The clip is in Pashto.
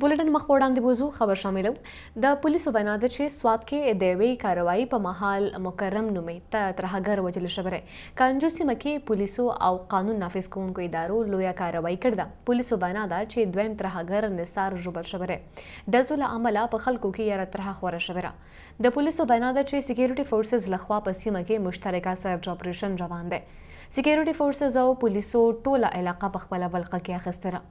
بولټن مخ وړاندې بوزو خبر شاملو د پولیسو وینا ده چې سواد کې د وی کاروایی په محل مکرم نومې ته ترهګر وجل شبره کانجو سیمه کې پولیسو او قانون نافذ کوونکو ادارو لویا کاروایی کړه پولیسو وینا ده چې دویم ترهګر نثار جوبل شبره د زول عمل په خلکو کې یاره ترها خوره شبره د پولیسو وینا ده چې سکیورټي فورسز لخوا په سیمه کې مشترکه سرچ اپریشن روان دي سکیورټي فورسز او پولیسو ټوله علاقه په خپل ولقه کې اخستره